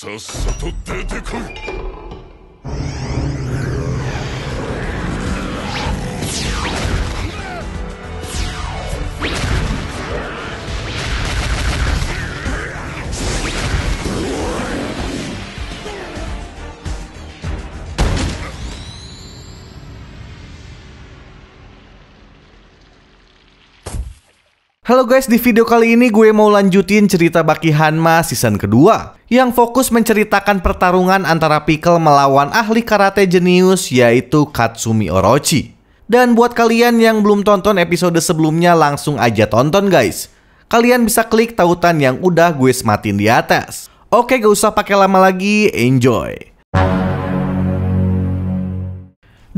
さっさと出てこい Halo guys, di video kali ini gue mau lanjutin cerita Baki Hanma season kedua yang fokus menceritakan pertarungan antara Pickle melawan ahli karate jenius yaitu Katsumi Orochi. Dan buat kalian yang belum tonton episode sebelumnya langsung aja tonton guys. Kalian bisa klik tautan yang udah gue sematin di atas. Oke, gak usah pakai lama lagi, enjoy.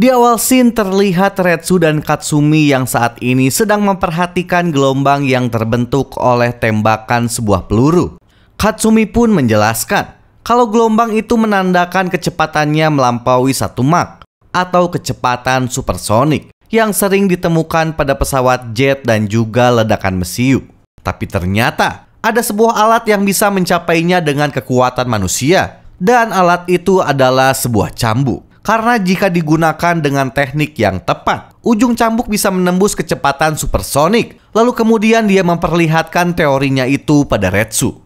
Di awal scene terlihat Retsu dan Katsumi yang saat ini sedang memperhatikan gelombang yang terbentuk oleh tembakan sebuah peluru. Katsumi pun menjelaskan kalau gelombang itu menandakan kecepatannya melampaui satu Mach atau kecepatan supersonik yang sering ditemukan pada pesawat jet dan juga ledakan mesiu. Tapi ternyata ada sebuah alat yang bisa mencapainya dengan kekuatan manusia dan alat itu adalah sebuah cambuk. Karena jika digunakan dengan teknik yang tepat, ujung cambuk bisa menembus kecepatan supersonik. Lalu kemudian dia memperlihatkan teorinya itu pada Retsu.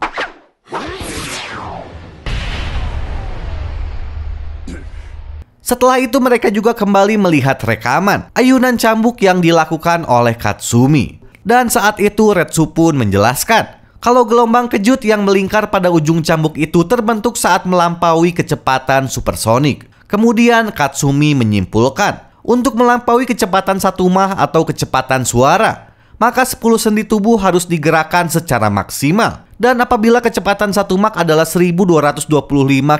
Setelah itu mereka juga kembali melihat rekaman ayunan cambuk yang dilakukan oleh Katsumi. Dan saat itu Retsu pun menjelaskan kalau gelombang kejut yang melingkar pada ujung cambuk itu terbentuk saat melampaui kecepatan supersonik. Kemudian Katsumi menyimpulkan, untuk melampaui kecepatan satu mah atau kecepatan suara, maka 10 sendi tubuh harus digerakkan secara maksimal. Dan apabila kecepatan satu mak adalah 1225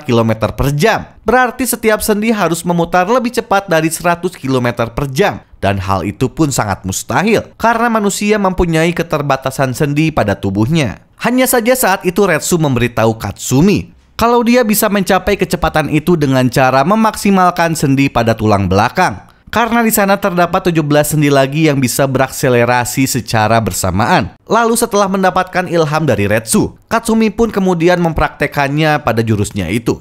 km per jam, berarti setiap sendi harus memutar lebih cepat dari 100 km per jam. Dan hal itu pun sangat mustahil, karena manusia mempunyai keterbatasan sendi pada tubuhnya. Hanya saja saat itu Retsu memberitahu Katsumi kalau dia bisa mencapai kecepatan itu dengan cara memaksimalkan sendi pada tulang belakang. Karena di sana terdapat 17 sendi lagi yang bisa berakselerasi secara bersamaan. Lalu setelah mendapatkan ilham dari Retsu, Katsumi pun kemudian mempraktekannya pada jurusnya itu.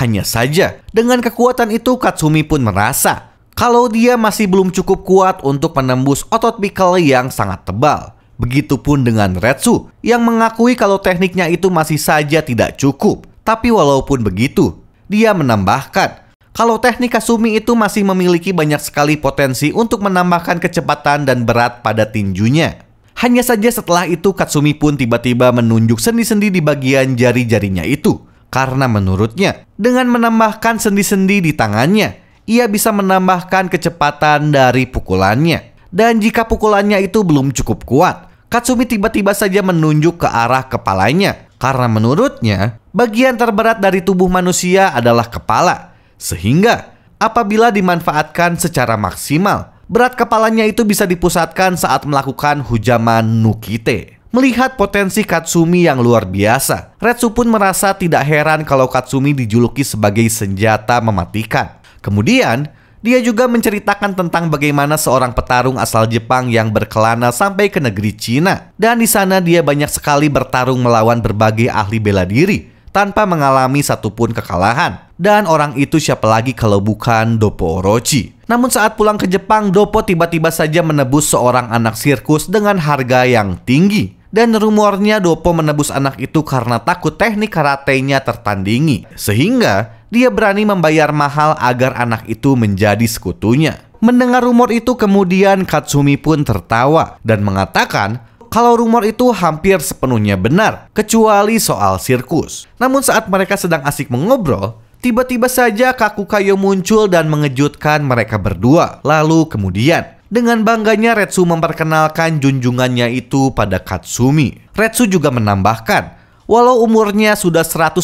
Hanya saja, dengan kekuatan itu Katsumi pun merasa kalau dia masih belum cukup kuat untuk menembus otot pikel yang sangat tebal. Begitupun dengan Retsu yang mengakui kalau tekniknya itu masih saja tidak cukup. Tapi walaupun begitu, dia menambahkan kalau teknik Kasumi itu masih memiliki banyak sekali potensi untuk menambahkan kecepatan dan berat pada tinjunya. Hanya saja setelah itu Katsumi pun tiba-tiba menunjuk sendi-sendi di bagian jari-jarinya itu. Karena menurutnya, dengan menambahkan sendi-sendi di tangannya, ia bisa menambahkan kecepatan dari pukulannya. Dan jika pukulannya itu belum cukup kuat, Katsumi tiba-tiba saja menunjuk ke arah kepalanya karena menurutnya bagian terberat dari tubuh manusia adalah kepala. Sehingga apabila dimanfaatkan secara maksimal, berat kepalanya itu bisa dipusatkan saat melakukan hujaman nukite. Melihat potensi Katsumi yang luar biasa, Retsu pun merasa tidak heran kalau Katsumi dijuluki sebagai senjata mematikan. Kemudian, dia juga menceritakan tentang bagaimana seorang petarung asal Jepang yang berkelana sampai ke negeri Cina. Dan di sana dia banyak sekali bertarung melawan berbagai ahli bela diri tanpa mengalami satupun kekalahan. Dan orang itu siapa lagi kalau bukan Dopo Orochi. Namun saat pulang ke Jepang, Dopo tiba-tiba saja menebus seorang anak sirkus dengan harga yang tinggi dan rumornya Dopo menebus anak itu karena takut teknik karatenya tertandingi. Sehingga dia berani membayar mahal agar anak itu menjadi sekutunya. Mendengar rumor itu kemudian Katsumi pun tertawa dan mengatakan kalau rumor itu hampir sepenuhnya benar, kecuali soal sirkus. Namun saat mereka sedang asik mengobrol, tiba-tiba saja kaku kayu muncul dan mengejutkan mereka berdua. Lalu kemudian, dengan bangganya Retsu memperkenalkan junjungannya itu pada Katsumi. Retsu juga menambahkan, walau umurnya sudah 146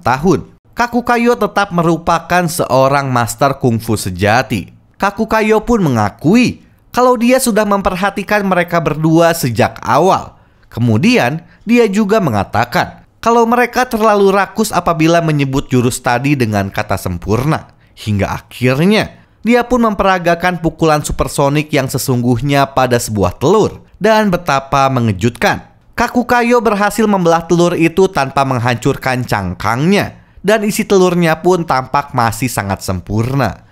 tahun, Kakukayo tetap merupakan seorang master kungfu sejati. Kakukayo pun mengakui kalau dia sudah memperhatikan mereka berdua sejak awal. Kemudian, dia juga mengatakan kalau mereka terlalu rakus apabila menyebut jurus tadi dengan kata sempurna. Hingga akhirnya, dia pun memperagakan pukulan supersonik yang sesungguhnya pada sebuah telur. Dan betapa mengejutkan. Kakukayo berhasil membelah telur itu tanpa menghancurkan cangkangnya dan isi telurnya pun tampak masih sangat sempurna.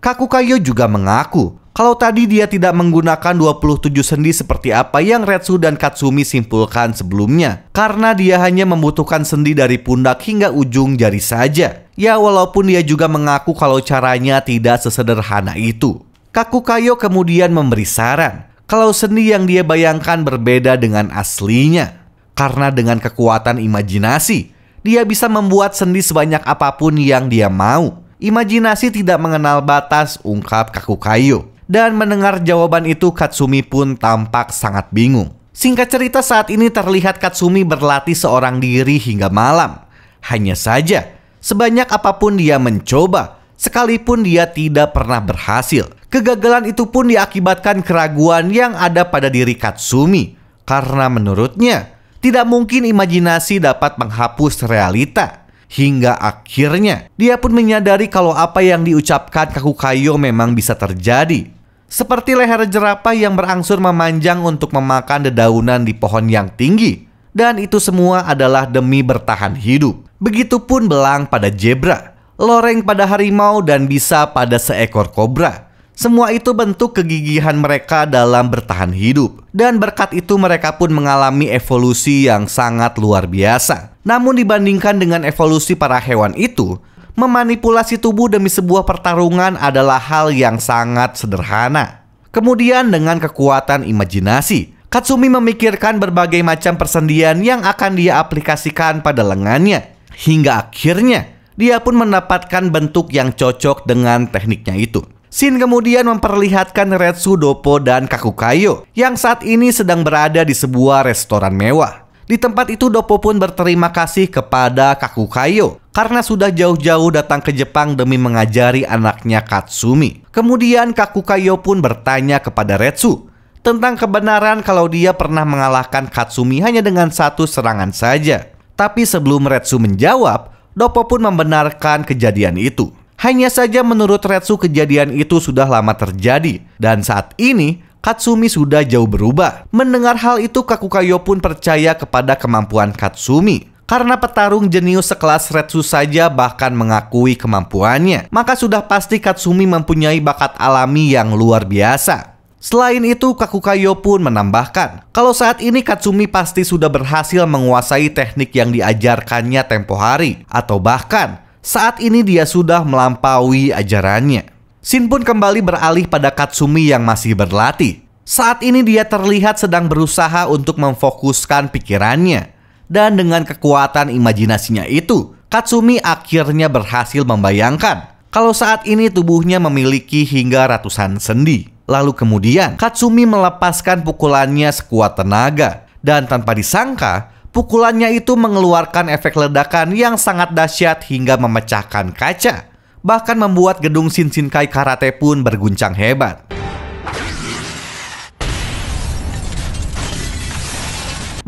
Kaku Kakukayo juga mengaku kalau tadi dia tidak menggunakan 27 sendi seperti apa yang Retsu dan Katsumi simpulkan sebelumnya. Karena dia hanya membutuhkan sendi dari pundak hingga ujung jari saja. Ya walaupun dia juga mengaku kalau caranya tidak sesederhana itu. Kaku Kakukayo kemudian memberi saran kalau seni yang dia bayangkan berbeda dengan aslinya. Karena dengan kekuatan imajinasi, dia bisa membuat seni sebanyak apapun yang dia mau. Imajinasi tidak mengenal batas, ungkap kaku kayu. Dan mendengar jawaban itu Katsumi pun tampak sangat bingung. Singkat cerita saat ini terlihat Katsumi berlatih seorang diri hingga malam. Hanya saja, sebanyak apapun dia mencoba, sekalipun dia tidak pernah berhasil. Kegagalan itu pun diakibatkan keraguan yang ada pada diri Katsumi karena menurutnya tidak mungkin imajinasi dapat menghapus realita. Hingga akhirnya dia pun menyadari kalau apa yang diucapkan Kakukayo memang bisa terjadi. Seperti leher jerapah yang berangsur memanjang untuk memakan dedaunan di pohon yang tinggi. Dan itu semua adalah demi bertahan hidup. Begitupun belang pada zebra, loreng pada harimau dan bisa pada seekor kobra. Semua itu bentuk kegigihan mereka dalam bertahan hidup. Dan berkat itu mereka pun mengalami evolusi yang sangat luar biasa. Namun dibandingkan dengan evolusi para hewan itu, memanipulasi tubuh demi sebuah pertarungan adalah hal yang sangat sederhana. Kemudian dengan kekuatan imajinasi, Katsumi memikirkan berbagai macam persendian yang akan dia aplikasikan pada lengannya. Hingga akhirnya, dia pun mendapatkan bentuk yang cocok dengan tekniknya itu. Shin kemudian memperlihatkan Retsu Dopo dan Kakukayo yang saat ini sedang berada di sebuah restoran mewah. Di tempat itu Dopo pun berterima kasih kepada Kakukayo karena sudah jauh-jauh datang ke Jepang demi mengajari anaknya Katsumi. Kemudian Kakukayo pun bertanya kepada Retsu tentang kebenaran kalau dia pernah mengalahkan Katsumi hanya dengan satu serangan saja. Tapi sebelum Retsu menjawab, Dopo pun membenarkan kejadian itu. Hanya saja menurut Retsu kejadian itu sudah lama terjadi dan saat ini Katsumi sudah jauh berubah. Mendengar hal itu Kakukayo pun percaya kepada kemampuan Katsumi. Karena petarung jenius sekelas Retsu saja bahkan mengakui kemampuannya, maka sudah pasti Katsumi mempunyai bakat alami yang luar biasa. Selain itu, Kakukayo pun menambahkan, kalau saat ini Katsumi pasti sudah berhasil menguasai teknik yang diajarkannya tempo hari, atau bahkan saat ini dia sudah melampaui ajarannya. Sin pun kembali beralih pada Katsumi yang masih berlatih. Saat ini dia terlihat sedang berusaha untuk memfokuskan pikirannya. Dan dengan kekuatan imajinasinya itu, Katsumi akhirnya berhasil membayangkan kalau saat ini tubuhnya memiliki hingga ratusan sendi. Lalu kemudian, Katsumi melepaskan pukulannya sekuat tenaga. Dan tanpa disangka, Pukulannya itu mengeluarkan efek ledakan yang sangat dahsyat hingga memecahkan kaca. Bahkan membuat gedung Shinshinkai Karate pun berguncang hebat.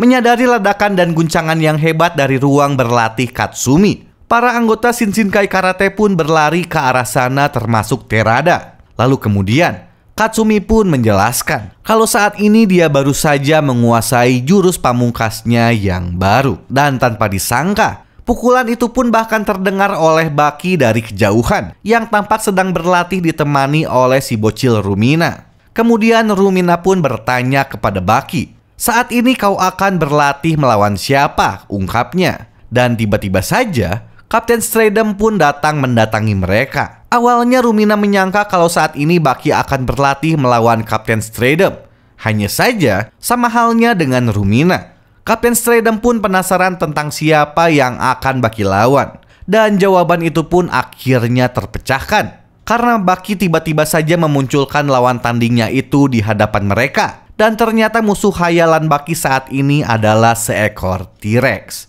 Menyadari ledakan dan guncangan yang hebat dari ruang berlatih Katsumi, para anggota Shinshinkai Karate pun berlari ke arah sana termasuk Terada. Lalu kemudian, Katsumi pun menjelaskan kalau saat ini dia baru saja menguasai jurus pamungkasnya yang baru. Dan tanpa disangka, pukulan itu pun bahkan terdengar oleh Baki dari kejauhan yang tampak sedang berlatih ditemani oleh si bocil Rumina. Kemudian Rumina pun bertanya kepada Baki, saat ini kau akan berlatih melawan siapa? Ungkapnya. Dan tiba-tiba saja, Kapten Stradem pun datang mendatangi mereka. Awalnya Rumina menyangka kalau saat ini Baki akan berlatih melawan Kapten Stradem. Hanya saja, sama halnya dengan Rumina. Kapten Stradem pun penasaran tentang siapa yang akan Baki lawan. Dan jawaban itu pun akhirnya terpecahkan. Karena Baki tiba-tiba saja memunculkan lawan tandingnya itu di hadapan mereka. Dan ternyata musuh hayalan Baki saat ini adalah seekor T-Rex.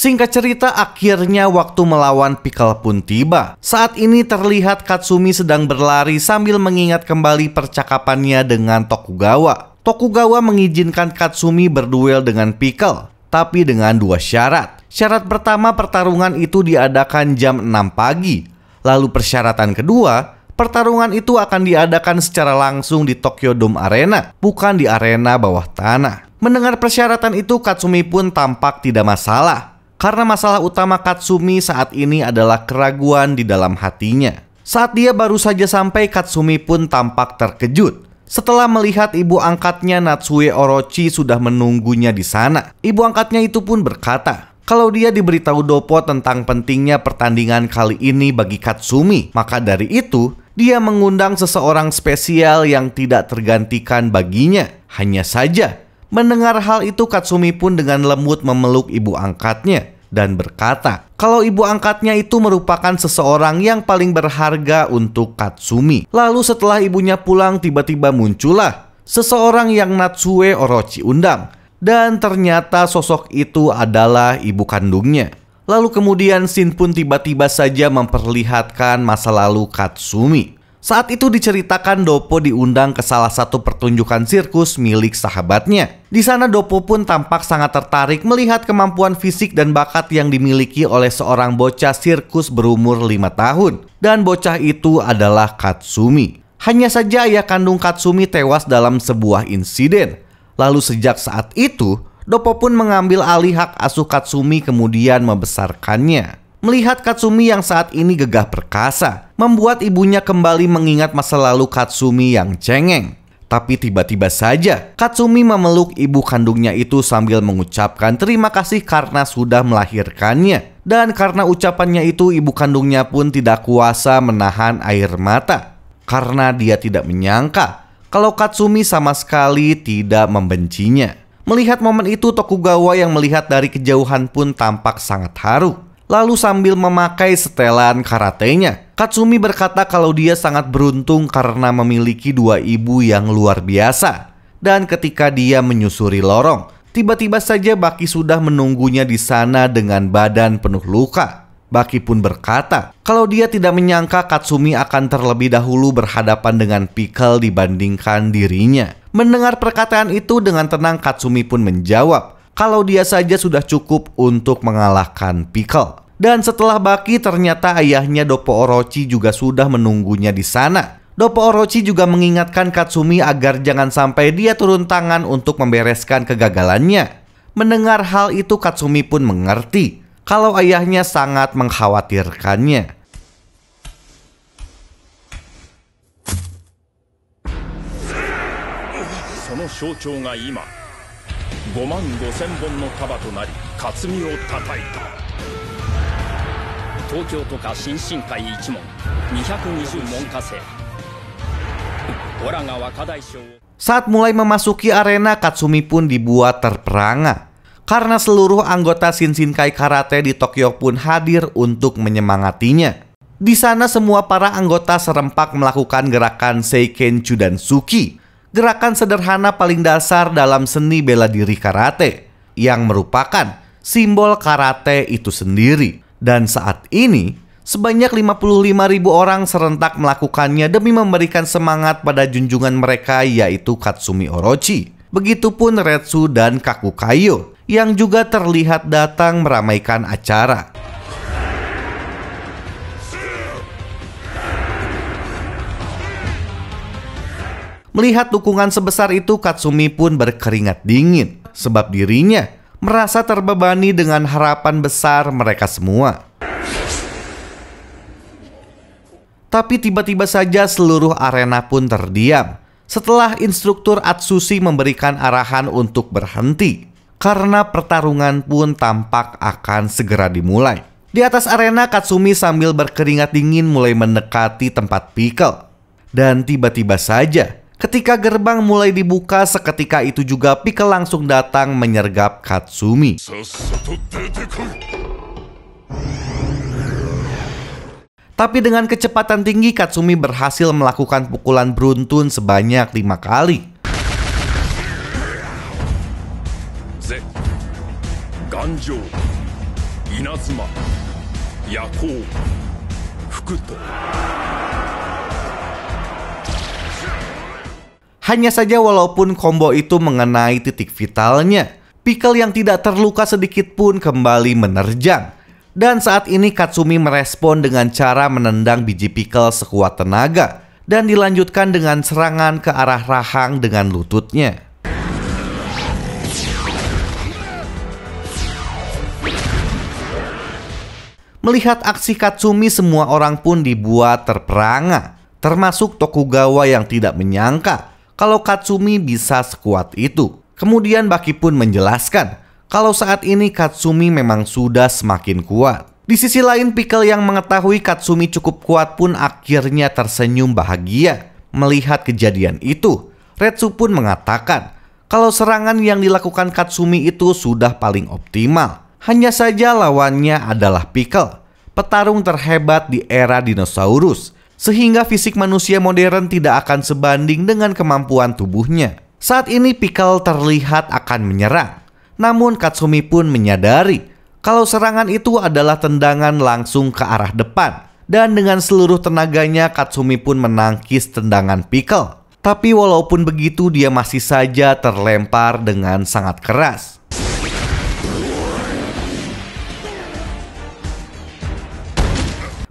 Singkat cerita, akhirnya waktu melawan Pickle pun tiba. Saat ini terlihat Katsumi sedang berlari sambil mengingat kembali percakapannya dengan Tokugawa. Tokugawa mengizinkan Katsumi berduel dengan Pickle, tapi dengan dua syarat. Syarat pertama pertarungan itu diadakan jam 6 pagi. Lalu persyaratan kedua, pertarungan itu akan diadakan secara langsung di Tokyo Dome Arena, bukan di arena bawah tanah. Mendengar persyaratan itu, Katsumi pun tampak tidak masalah. Karena masalah utama Katsumi saat ini adalah keraguan di dalam hatinya. Saat dia baru saja sampai, Katsumi pun tampak terkejut. Setelah melihat ibu angkatnya Natsue Orochi sudah menunggunya di sana, ibu angkatnya itu pun berkata, kalau dia diberitahu Dopo tentang pentingnya pertandingan kali ini bagi Katsumi, maka dari itu dia mengundang seseorang spesial yang tidak tergantikan baginya. Hanya saja, Mendengar hal itu Katsumi pun dengan lembut memeluk ibu angkatnya dan berkata kalau ibu angkatnya itu merupakan seseorang yang paling berharga untuk Katsumi. Lalu setelah ibunya pulang tiba-tiba muncullah seseorang yang Natsue Orochi undang dan ternyata sosok itu adalah ibu kandungnya. Lalu kemudian Shin pun tiba-tiba saja memperlihatkan masa lalu Katsumi. Saat itu diceritakan Dopo diundang ke salah satu pertunjukan sirkus milik sahabatnya. Di sana Dopo pun tampak sangat tertarik melihat kemampuan fisik dan bakat yang dimiliki oleh seorang bocah sirkus berumur lima tahun. Dan bocah itu adalah Katsumi. Hanya saja ayah kandung Katsumi tewas dalam sebuah insiden. Lalu sejak saat itu, Dopo pun mengambil alih hak asuh Katsumi kemudian membesarkannya. Melihat Katsumi yang saat ini gegah perkasa, membuat ibunya kembali mengingat masa lalu Katsumi yang cengeng. Tapi tiba-tiba saja, Katsumi memeluk ibu kandungnya itu sambil mengucapkan terima kasih karena sudah melahirkannya. Dan karena ucapannya itu, ibu kandungnya pun tidak kuasa menahan air mata. Karena dia tidak menyangka kalau Katsumi sama sekali tidak membencinya. Melihat momen itu, Tokugawa yang melihat dari kejauhan pun tampak sangat haru lalu sambil memakai setelan karatenya. Katsumi berkata kalau dia sangat beruntung karena memiliki dua ibu yang luar biasa. Dan ketika dia menyusuri lorong, tiba-tiba saja Baki sudah menunggunya di sana dengan badan penuh luka. Baki pun berkata, kalau dia tidak menyangka Katsumi akan terlebih dahulu berhadapan dengan Pickle dibandingkan dirinya. Mendengar perkataan itu dengan tenang Katsumi pun menjawab, kalau dia saja sudah cukup untuk mengalahkan Pickle. Dan setelah Baki ternyata ayahnya Dopo Orochi juga sudah menunggunya di sana. Dopo Orochi juga mengingatkan Katsumi agar jangan sampai dia turun tangan untuk membereskan kegagalannya. Mendengar hal itu Katsumi pun mengerti kalau ayahnya sangat mengkhawatirkannya. Sono 5万5 220門下生 saat mulai memasuki arena, Katsumi pun dibuat terperangah. Karena seluruh anggota Shinshinkai Karate di Tokyo pun hadir untuk menyemangatinya. Di sana semua para anggota serempak melakukan gerakan Seikenchu dan Suki gerakan sederhana paling dasar dalam seni bela diri karate, yang merupakan simbol karate itu sendiri. Dan saat ini, sebanyak 55 ribu orang serentak melakukannya demi memberikan semangat pada junjungan mereka yaitu Katsumi Orochi. Begitupun Retsu dan Kakukayo yang juga terlihat datang meramaikan acara. Melihat dukungan sebesar itu, Katsumi pun berkeringat dingin sebab dirinya merasa terbebani dengan harapan besar mereka semua. Tapi tiba-tiba saja seluruh arena pun terdiam setelah instruktur Atsushi memberikan arahan untuk berhenti karena pertarungan pun tampak akan segera dimulai. Di atas arena, Katsumi sambil berkeringat dingin mulai mendekati tempat pickle. Dan tiba-tiba saja, Ketika gerbang mulai dibuka, seketika itu juga Pikel langsung datang menyergap Katsumi. Tapi dengan kecepatan tinggi, Katsumi berhasil melakukan pukulan beruntun sebanyak lima kali. Inazuma, Yakou, Fukuto. Hanya saja walaupun combo itu mengenai titik vitalnya, Pickle yang tidak terluka sedikit pun kembali menerjang. Dan saat ini Katsumi merespon dengan cara menendang biji pickle sekuat tenaga dan dilanjutkan dengan serangan ke arah rahang dengan lututnya. Melihat aksi Katsumi semua orang pun dibuat terperangah, termasuk Tokugawa yang tidak menyangka kalau Katsumi bisa sekuat itu. Kemudian Baki pun menjelaskan kalau saat ini Katsumi memang sudah semakin kuat. Di sisi lain Pickle yang mengetahui Katsumi cukup kuat pun akhirnya tersenyum bahagia melihat kejadian itu. Retsu pun mengatakan kalau serangan yang dilakukan Katsumi itu sudah paling optimal. Hanya saja lawannya adalah Pickle, petarung terhebat di era dinosaurus sehingga fisik manusia modern tidak akan sebanding dengan kemampuan tubuhnya. Saat ini Pikal terlihat akan menyerang, namun Katsumi pun menyadari kalau serangan itu adalah tendangan langsung ke arah depan. Dan dengan seluruh tenaganya Katsumi pun menangkis tendangan Pikal. Tapi walaupun begitu dia masih saja terlempar dengan sangat keras.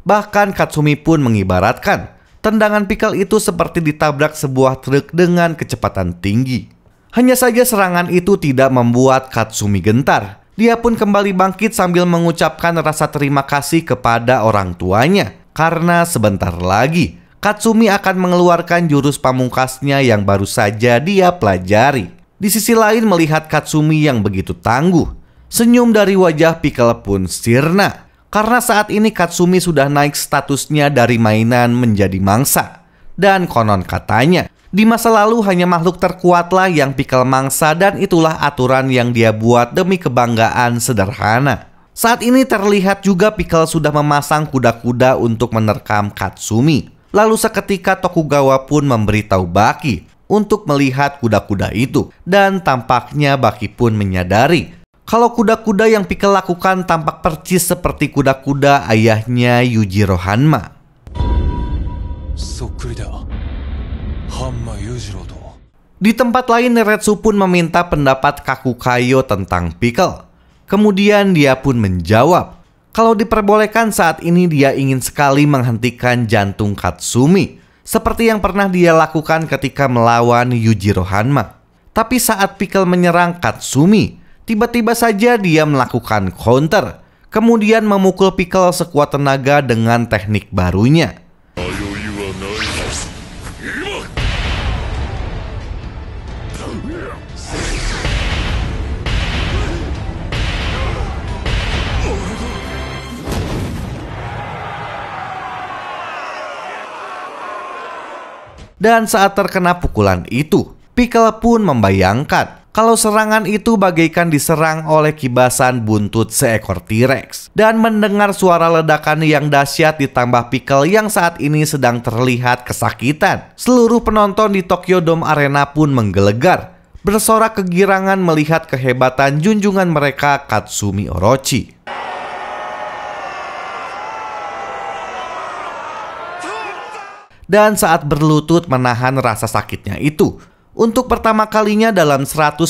Bahkan Katsumi pun mengibaratkan tendangan pikal itu seperti ditabrak sebuah truk dengan kecepatan tinggi. Hanya saja serangan itu tidak membuat Katsumi gentar. Dia pun kembali bangkit sambil mengucapkan rasa terima kasih kepada orang tuanya. Karena sebentar lagi, Katsumi akan mengeluarkan jurus pamungkasnya yang baru saja dia pelajari. Di sisi lain melihat Katsumi yang begitu tangguh, senyum dari wajah Pikel pun sirna. Karena saat ini Katsumi sudah naik statusnya dari mainan menjadi mangsa. Dan konon katanya, di masa lalu hanya makhluk terkuatlah yang pikal mangsa dan itulah aturan yang dia buat demi kebanggaan sederhana. Saat ini terlihat juga pikel sudah memasang kuda-kuda untuk menerkam Katsumi. Lalu seketika Tokugawa pun memberitahu Baki untuk melihat kuda-kuda itu. Dan tampaknya Baki pun menyadari kalau kuda-kuda yang Pikel lakukan tampak percis seperti kuda-kuda ayahnya Yujiro Hanma. Di tempat lain, Neretsu pun meminta pendapat Kakukayo tentang Pikel. Kemudian dia pun menjawab, kalau diperbolehkan saat ini dia ingin sekali menghentikan jantung Katsumi, seperti yang pernah dia lakukan ketika melawan Yujiro Hanma. Tapi saat Pikel menyerang Katsumi, Tiba-tiba saja dia melakukan counter, kemudian memukul Pickle sekuat tenaga dengan teknik barunya. Dan saat terkena pukulan itu, Pickle pun membayangkan kalau serangan itu bagaikan diserang oleh kibasan buntut seekor T-Rex. Dan mendengar suara ledakan yang dahsyat ditambah Pickle yang saat ini sedang terlihat kesakitan. Seluruh penonton di Tokyo Dome Arena pun menggelegar. Bersorak kegirangan melihat kehebatan junjungan mereka Katsumi Orochi. Dan saat berlutut menahan rasa sakitnya itu, untuk pertama kalinya dalam 190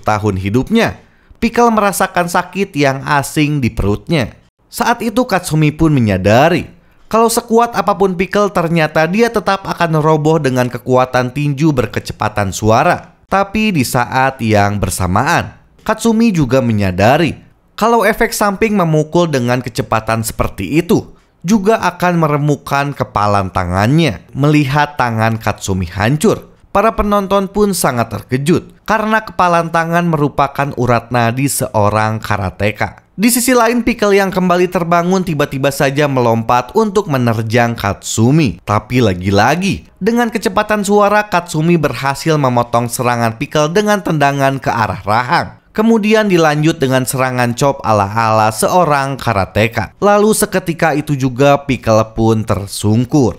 tahun hidupnya, Pikal merasakan sakit yang asing di perutnya. Saat itu Katsumi pun menyadari kalau sekuat apapun Pikal ternyata dia tetap akan roboh dengan kekuatan tinju berkecepatan suara. Tapi di saat yang bersamaan, Katsumi juga menyadari kalau efek samping memukul dengan kecepatan seperti itu juga akan meremukkan kepalan tangannya melihat tangan Katsumi hancur. Para penonton pun sangat terkejut karena kepalan tangan merupakan urat nadi seorang karateka. Di sisi lain, Pickle yang kembali terbangun tiba-tiba saja melompat untuk menerjang Katsumi. Tapi lagi-lagi, dengan kecepatan suara, Katsumi berhasil memotong serangan Pickle dengan tendangan ke arah rahang. Kemudian dilanjut dengan serangan chop ala-ala seorang karateka. Lalu seketika itu juga Pickle pun tersungkur.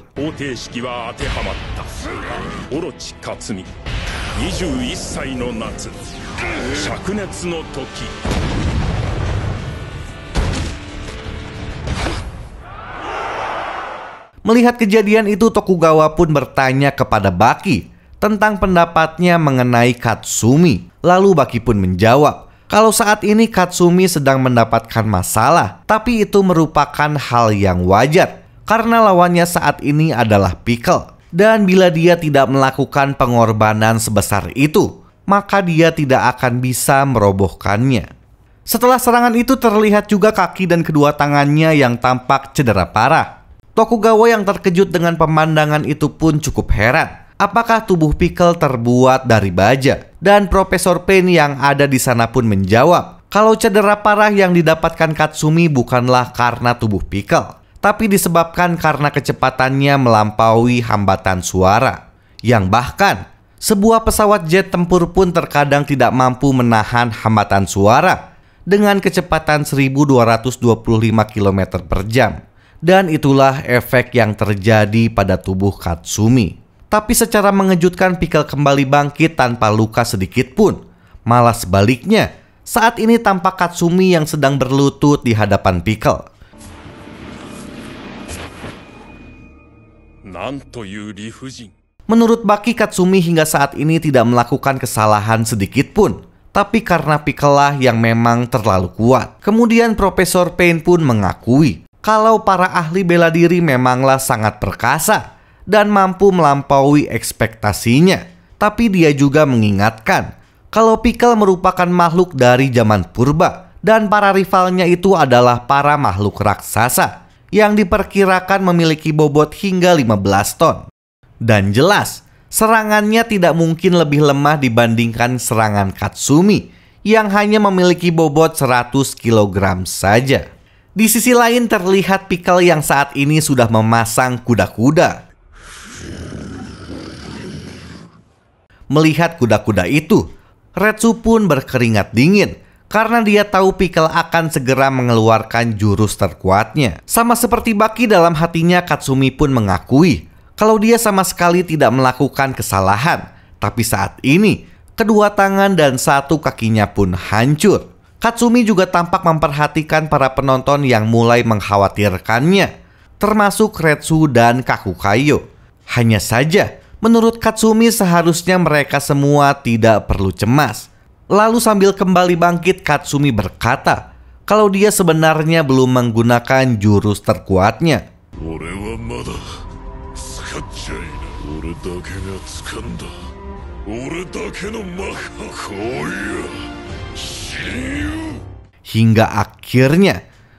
オロチ克実21歳の夏灼熱の時 Melihat kejadian itu Tokugawa pun bertanya kepada Baki tentang pendapatnya mengenai Katsumi. Lalu Baki pun menjawab, kalau saat ini Katsumi sedang mendapatkan masalah, tapi itu merupakan hal yang wajar karena lawannya saat ini adalah Pickle. Dan bila dia tidak melakukan pengorbanan sebesar itu, maka dia tidak akan bisa merobohkannya. Setelah serangan itu terlihat juga kaki dan kedua tangannya yang tampak cedera parah. Tokugawa yang terkejut dengan pemandangan itu pun cukup heran apakah tubuh Pickle terbuat dari baja? Dan Profesor Pen yang ada di sana pun menjawab, kalau cedera parah yang didapatkan Katsumi bukanlah karena tubuh Pickle, tapi disebabkan karena kecepatannya melampaui hambatan suara, yang bahkan sebuah pesawat jet tempur pun terkadang tidak mampu menahan hambatan suara dengan kecepatan 1225 km per jam. Dan itulah efek yang terjadi pada tubuh Katsumi. Tapi secara mengejutkan Pikel kembali bangkit tanpa luka sedikit pun. Malah sebaliknya, saat ini tampak Katsumi yang sedang berlutut di hadapan Pikel. Menurut Baki, Katsumi hingga saat ini tidak melakukan kesalahan sedikit pun, tapi karena pikelah yang memang terlalu kuat. Kemudian Profesor Payne pun mengakui kalau para ahli bela diri memanglah sangat perkasa dan mampu melampaui ekspektasinya. Tapi dia juga mengingatkan kalau Pikel merupakan makhluk dari zaman purba dan para rivalnya itu adalah para makhluk raksasa yang diperkirakan memiliki bobot hingga 15 ton. Dan jelas, serangannya tidak mungkin lebih lemah dibandingkan serangan Katsumi yang hanya memiliki bobot 100 kg saja. Di sisi lain terlihat Pikel yang saat ini sudah memasang kuda-kuda. Melihat kuda-kuda itu, Retsu pun berkeringat dingin karena dia tahu Pickle akan segera mengeluarkan jurus terkuatnya. Sama seperti Baki dalam hatinya Katsumi pun mengakui kalau dia sama sekali tidak melakukan kesalahan. Tapi saat ini, kedua tangan dan satu kakinya pun hancur. Katsumi juga tampak memperhatikan para penonton yang mulai mengkhawatirkannya, termasuk Retsu dan Kakukayo. Hanya saja, menurut Katsumi seharusnya mereka semua tidak perlu cemas – Lalu sambil kembali bangkit Katsumi berkata kalau dia sebenarnya belum menggunakan jurus terkuatnya. Hingga akhirnya,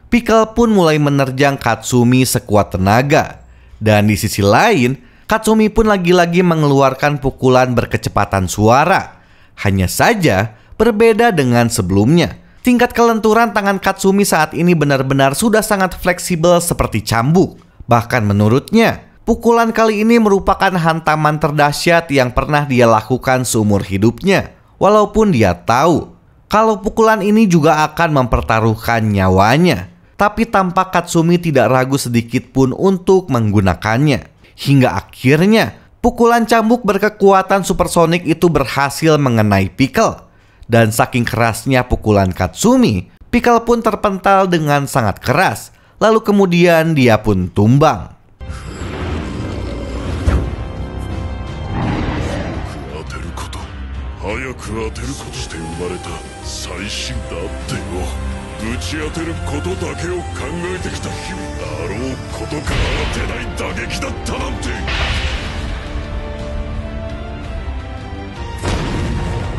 Pikal pun mulai menerjang Katsumi sekuat tenaga. Dan di sisi lain, Katsumi pun lagi-lagi mengeluarkan pukulan berkecepatan suara. Hanya saja berbeda dengan sebelumnya. Tingkat kelenturan tangan Katsumi saat ini benar-benar sudah sangat fleksibel seperti cambuk. Bahkan menurutnya, pukulan kali ini merupakan hantaman terdahsyat yang pernah dia lakukan seumur hidupnya. Walaupun dia tahu kalau pukulan ini juga akan mempertaruhkan nyawanya. Tapi tampak Katsumi tidak ragu sedikit pun untuk menggunakannya. Hingga akhirnya Pukulan cambuk berkekuatan supersonik itu berhasil mengenai Pickle. Dan saking kerasnya pukulan Katsumi, Pickle pun terpental dengan sangat keras. Lalu kemudian dia pun tumbang.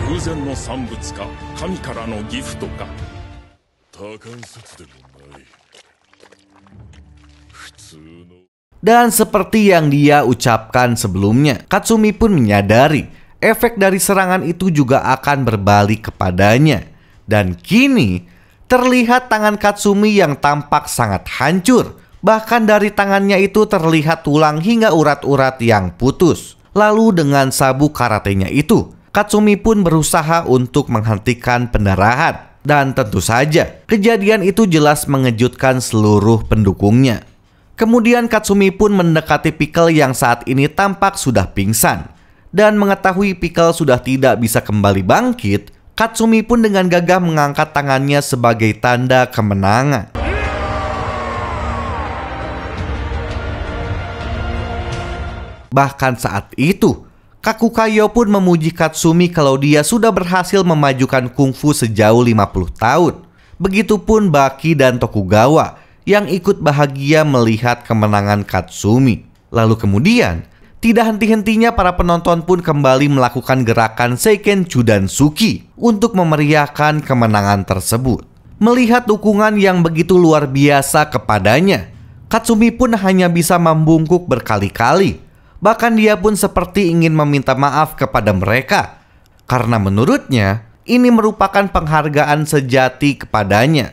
Dan seperti yang dia ucapkan sebelumnya, Katsumi pun menyadari efek dari serangan itu juga akan berbalik kepadanya. Dan kini, terlihat tangan Katsumi yang tampak sangat hancur. Bahkan dari tangannya itu terlihat tulang hingga urat-urat yang putus. Lalu dengan sabu karatenya itu, Katsumi pun berusaha untuk menghentikan pendarahan. Dan tentu saja, kejadian itu jelas mengejutkan seluruh pendukungnya. Kemudian Katsumi pun mendekati Pickle yang saat ini tampak sudah pingsan. Dan mengetahui Pickle sudah tidak bisa kembali bangkit, Katsumi pun dengan gagah mengangkat tangannya sebagai tanda kemenangan. Bahkan saat itu, Kakukayo pun memuji Katsumi kalau dia sudah berhasil memajukan kungfu sejauh 50 tahun. Begitupun Baki dan Tokugawa yang ikut bahagia melihat kemenangan Katsumi. Lalu kemudian, tidak henti-hentinya para penonton pun kembali melakukan gerakan Seiken Suki untuk memeriahkan kemenangan tersebut. Melihat dukungan yang begitu luar biasa kepadanya, Katsumi pun hanya bisa membungkuk berkali-kali Bahkan dia pun seperti ingin meminta maaf kepada mereka. Karena menurutnya, ini merupakan penghargaan sejati kepadanya.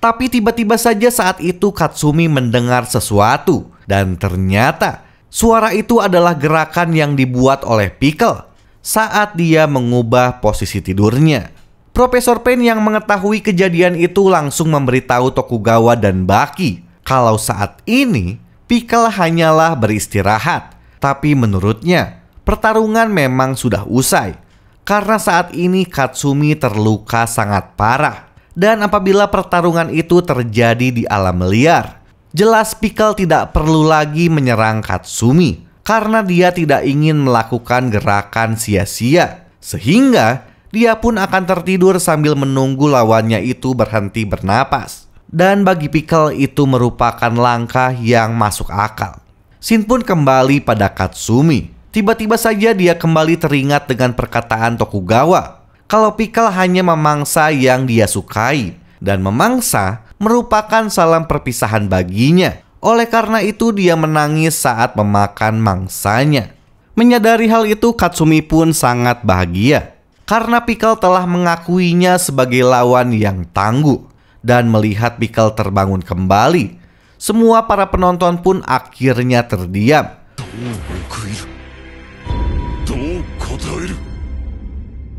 Tapi tiba-tiba saja saat itu Katsumi mendengar sesuatu dan ternyata suara itu adalah gerakan yang dibuat oleh Pickle saat dia mengubah posisi tidurnya. Profesor Pen yang mengetahui kejadian itu langsung memberitahu Tokugawa dan Baki kalau saat ini Pickle hanyalah beristirahat tapi menurutnya, pertarungan memang sudah usai. Karena saat ini Katsumi terluka sangat parah. Dan apabila pertarungan itu terjadi di alam liar, jelas Pickle tidak perlu lagi menyerang Katsumi karena dia tidak ingin melakukan gerakan sia-sia. Sehingga dia pun akan tertidur sambil menunggu lawannya itu berhenti bernapas. Dan bagi Pickle itu merupakan langkah yang masuk akal. Sin pun kembali pada Katsumi. Tiba-tiba saja dia kembali teringat dengan perkataan Tokugawa. Kalau Pikal hanya memangsa yang dia sukai. Dan memangsa merupakan salam perpisahan baginya. Oleh karena itu dia menangis saat memakan mangsanya. Menyadari hal itu Katsumi pun sangat bahagia. Karena Pikal telah mengakuinya sebagai lawan yang tangguh. Dan melihat Pikal terbangun kembali semua para penonton pun akhirnya terdiam.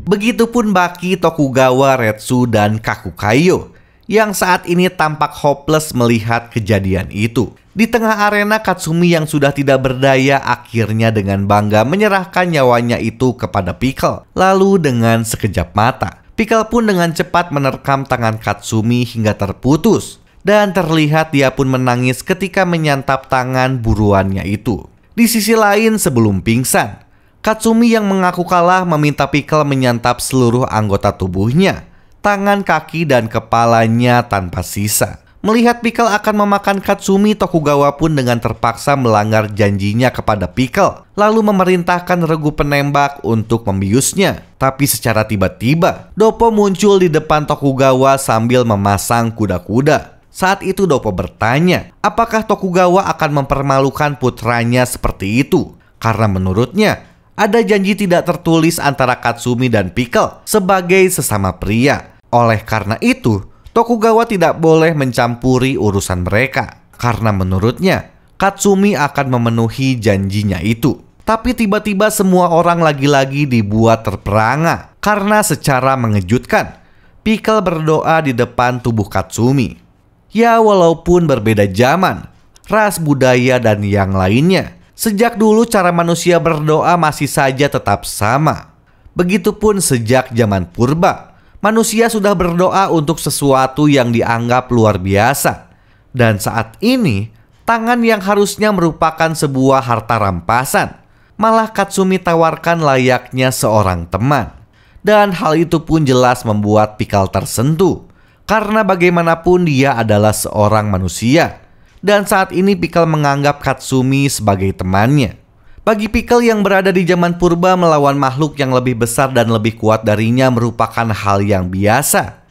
Begitupun Baki, Tokugawa, Retsu, dan Kakukayo yang saat ini tampak hopeless melihat kejadian itu. Di tengah arena Katsumi yang sudah tidak berdaya akhirnya dengan bangga menyerahkan nyawanya itu kepada Pickle. Lalu dengan sekejap mata, Pickle pun dengan cepat menerkam tangan Katsumi hingga terputus dan terlihat dia pun menangis ketika menyantap tangan buruannya itu. Di sisi lain sebelum pingsan, Katsumi yang mengaku kalah meminta Pickle menyantap seluruh anggota tubuhnya, tangan, kaki, dan kepalanya tanpa sisa. Melihat Pickle akan memakan Katsumi, Tokugawa pun dengan terpaksa melanggar janjinya kepada Pickle, lalu memerintahkan regu penembak untuk membiusnya. Tapi secara tiba-tiba, Dopo muncul di depan Tokugawa sambil memasang kuda-kuda. Saat itu Dopo bertanya, apakah Tokugawa akan mempermalukan putranya seperti itu? Karena menurutnya, ada janji tidak tertulis antara Katsumi dan Pickle sebagai sesama pria. Oleh karena itu, Tokugawa tidak boleh mencampuri urusan mereka. Karena menurutnya, Katsumi akan memenuhi janjinya itu. Tapi tiba-tiba semua orang lagi-lagi dibuat terperangah karena secara mengejutkan, Pickle berdoa di depan tubuh Katsumi. Ya walaupun berbeda zaman, ras, budaya, dan yang lainnya. Sejak dulu cara manusia berdoa masih saja tetap sama. Begitupun sejak zaman purba, manusia sudah berdoa untuk sesuatu yang dianggap luar biasa. Dan saat ini, tangan yang harusnya merupakan sebuah harta rampasan, malah Katsumi tawarkan layaknya seorang teman. Dan hal itu pun jelas membuat Pikal tersentuh karena bagaimanapun dia adalah seorang manusia. Dan saat ini Pikel menganggap Katsumi sebagai temannya. Bagi Pikel yang berada di zaman purba melawan makhluk yang lebih besar dan lebih kuat darinya merupakan hal yang biasa.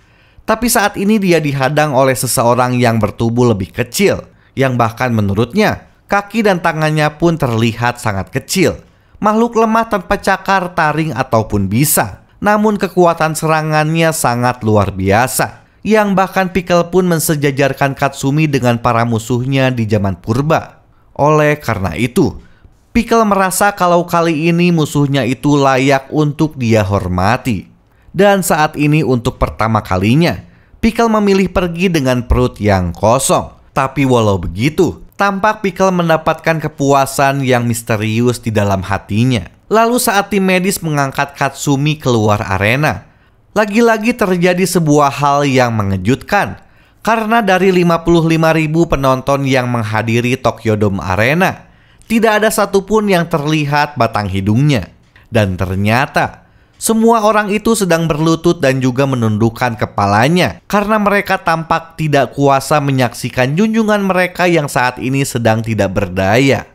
Tapi saat ini dia dihadang oleh seseorang yang bertubuh lebih kecil, yang bahkan menurutnya kaki dan tangannya pun terlihat sangat kecil. Makhluk lemah tanpa cakar, taring ataupun bisa. Namun kekuatan serangannya sangat luar biasa yang bahkan Pickle pun mensejajarkan Katsumi dengan para musuhnya di zaman purba. Oleh karena itu, Pickle merasa kalau kali ini musuhnya itu layak untuk dia hormati. Dan saat ini untuk pertama kalinya, Pickle memilih pergi dengan perut yang kosong. Tapi walau begitu, tampak Pickle mendapatkan kepuasan yang misterius di dalam hatinya. Lalu saat tim medis mengangkat Katsumi keluar arena, lagi-lagi terjadi sebuah hal yang mengejutkan karena dari 55.000 penonton yang menghadiri Tokyo Dome Arena, tidak ada satupun yang terlihat batang hidungnya. Dan ternyata, semua orang itu sedang berlutut dan juga menundukkan kepalanya karena mereka tampak tidak kuasa menyaksikan junjungan mereka yang saat ini sedang tidak berdaya.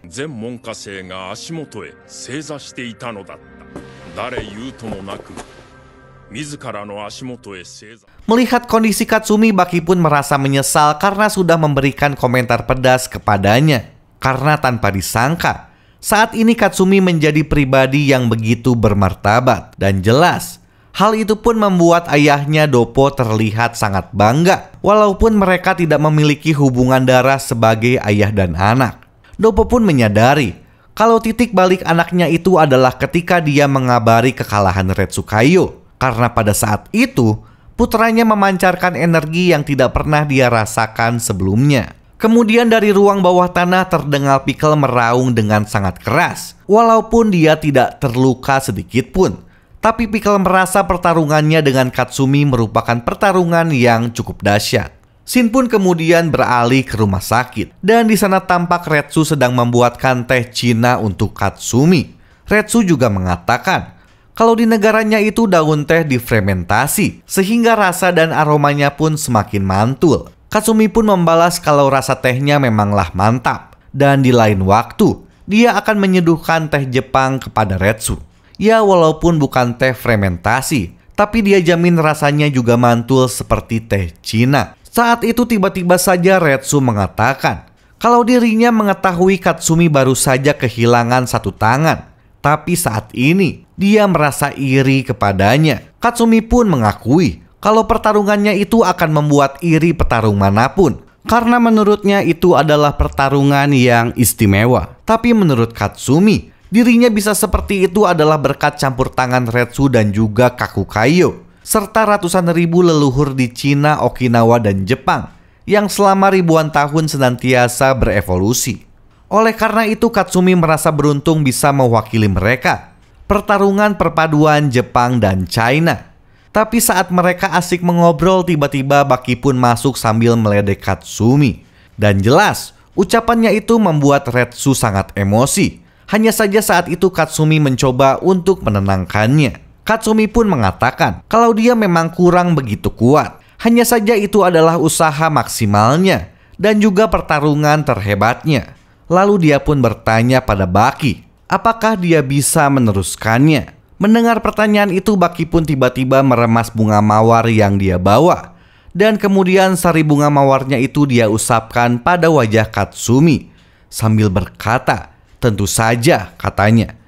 Melihat kondisi Katsumi, Baki pun merasa menyesal karena sudah memberikan komentar pedas kepadanya. Karena tanpa disangka, saat ini Katsumi menjadi pribadi yang begitu bermartabat dan jelas. Hal itu pun membuat ayahnya Dopo terlihat sangat bangga, walaupun mereka tidak memiliki hubungan darah sebagai ayah dan anak. Dopo pun menyadari kalau titik balik anaknya itu adalah ketika dia mengabari kekalahan Retsukayo karena pada saat itu, putranya memancarkan energi yang tidak pernah dia rasakan sebelumnya. Kemudian dari ruang bawah tanah terdengar Pickle meraung dengan sangat keras. Walaupun dia tidak terluka sedikit pun. Tapi Pickle merasa pertarungannya dengan Katsumi merupakan pertarungan yang cukup dahsyat. Sin pun kemudian beralih ke rumah sakit. Dan di sana tampak Retsu sedang membuatkan teh Cina untuk Katsumi. Retsu juga mengatakan kalau di negaranya itu daun teh difermentasi, sehingga rasa dan aromanya pun semakin mantul. Katsumi pun membalas kalau rasa tehnya memanglah mantap. Dan di lain waktu, dia akan menyeduhkan teh Jepang kepada Retsu. Ya walaupun bukan teh fermentasi, tapi dia jamin rasanya juga mantul seperti teh Cina. Saat itu tiba-tiba saja Retsu mengatakan, kalau dirinya mengetahui Katsumi baru saja kehilangan satu tangan. Tapi saat ini, dia merasa iri kepadanya. Katsumi pun mengakui kalau pertarungannya itu akan membuat iri petarung manapun. Karena menurutnya itu adalah pertarungan yang istimewa. Tapi menurut Katsumi, dirinya bisa seperti itu adalah berkat campur tangan Retsu dan juga Kakukayo. Serta ratusan ribu leluhur di Cina, Okinawa, dan Jepang yang selama ribuan tahun senantiasa berevolusi. Oleh karena itu Katsumi merasa beruntung bisa mewakili mereka pertarungan perpaduan Jepang dan China. Tapi saat mereka asik mengobrol, tiba-tiba Baki pun masuk sambil meledek Katsumi. Dan jelas, ucapannya itu membuat Retsu sangat emosi. Hanya saja saat itu Katsumi mencoba untuk menenangkannya. Katsumi pun mengatakan kalau dia memang kurang begitu kuat. Hanya saja itu adalah usaha maksimalnya dan juga pertarungan terhebatnya. Lalu dia pun bertanya pada Baki, Apakah dia bisa meneruskannya? Mendengar pertanyaan itu, Baki pun tiba-tiba meremas bunga mawar yang dia bawa. Dan kemudian sari bunga mawarnya itu dia usapkan pada wajah Katsumi sambil berkata, "Tentu saja," katanya.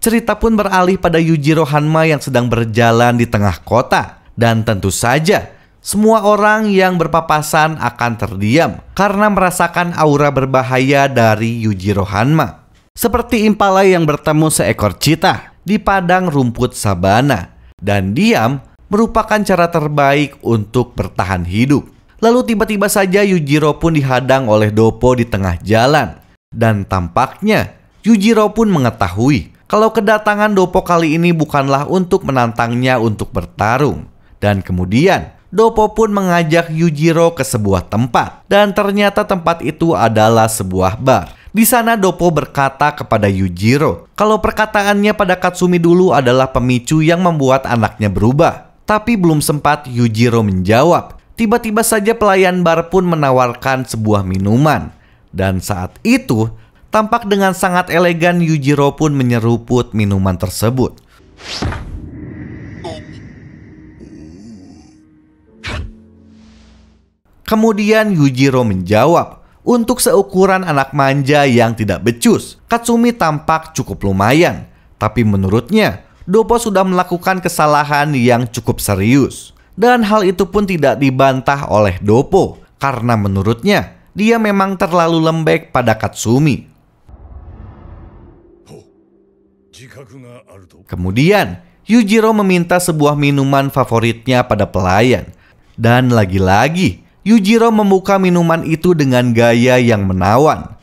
Cerita pun beralih pada Yujiro Hanma yang sedang berjalan di tengah kota dan tentu saja semua orang yang berpapasan akan terdiam karena merasakan aura berbahaya dari Yujiro Hanma. Seperti impala yang bertemu seekor cita di padang rumput sabana. Dan diam merupakan cara terbaik untuk bertahan hidup. Lalu tiba-tiba saja Yujiro pun dihadang oleh Dopo di tengah jalan. Dan tampaknya Yujiro pun mengetahui kalau kedatangan Dopo kali ini bukanlah untuk menantangnya untuk bertarung. Dan kemudian Dopo pun mengajak Yujiro ke sebuah tempat dan ternyata tempat itu adalah sebuah bar. Di sana Dopo berkata kepada Yujiro, kalau perkataannya pada Katsumi dulu adalah pemicu yang membuat anaknya berubah. Tapi belum sempat Yujiro menjawab. Tiba-tiba saja pelayan bar pun menawarkan sebuah minuman. Dan saat itu, tampak dengan sangat elegan Yujiro pun menyeruput minuman tersebut. Kemudian Yujiro menjawab, untuk seukuran anak manja yang tidak becus, Katsumi tampak cukup lumayan. Tapi menurutnya, Dopo sudah melakukan kesalahan yang cukup serius. Dan hal itu pun tidak dibantah oleh Dopo, karena menurutnya, dia memang terlalu lembek pada Katsumi. Kemudian, Yujiro meminta sebuah minuman favoritnya pada pelayan. Dan lagi-lagi, Yujiro membuka minuman itu dengan gaya yang menawan.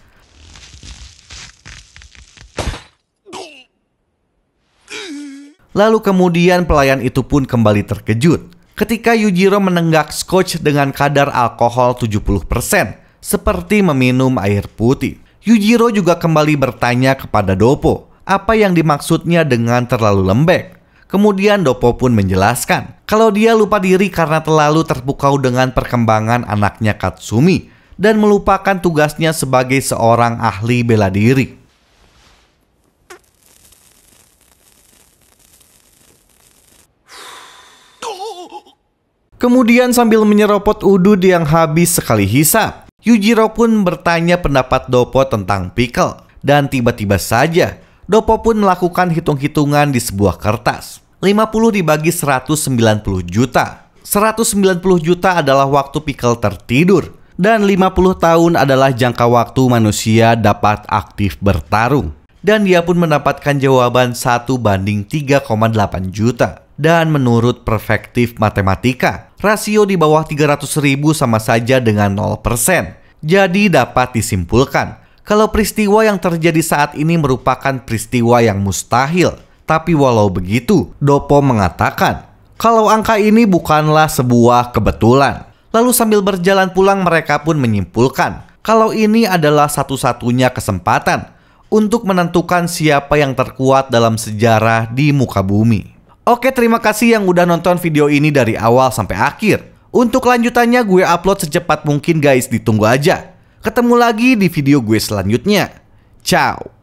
Lalu kemudian pelayan itu pun kembali terkejut ketika Yujiro menenggak scotch dengan kadar alkohol 70% seperti meminum air putih. Yujiro juga kembali bertanya kepada Dopo apa yang dimaksudnya dengan terlalu lembek. Kemudian Dopo pun menjelaskan kalau dia lupa diri karena terlalu terpukau dengan perkembangan anaknya Katsumi dan melupakan tugasnya sebagai seorang ahli bela diri. Kemudian sambil menyeropot udud yang habis sekali hisap, Yujiro pun bertanya pendapat Dopo tentang pickle. Dan tiba-tiba saja, Dopo pun melakukan hitung-hitungan di sebuah kertas. 50 dibagi 190 juta. 190 juta adalah waktu Pickle tertidur. Dan 50 tahun adalah jangka waktu manusia dapat aktif bertarung. Dan dia pun mendapatkan jawaban 1 banding 3,8 juta dan menurut perspektif matematika, rasio di bawah 300 ribu sama saja dengan 0%. Jadi dapat disimpulkan, kalau peristiwa yang terjadi saat ini merupakan peristiwa yang mustahil. Tapi walau begitu, Dopo mengatakan kalau angka ini bukanlah sebuah kebetulan. Lalu sambil berjalan pulang mereka pun menyimpulkan kalau ini adalah satu-satunya kesempatan untuk menentukan siapa yang terkuat dalam sejarah di muka bumi. Oke, terima kasih yang udah nonton video ini dari awal sampai akhir. Untuk lanjutannya gue upload secepat mungkin guys, ditunggu aja. Ketemu lagi di video gue selanjutnya. Ciao.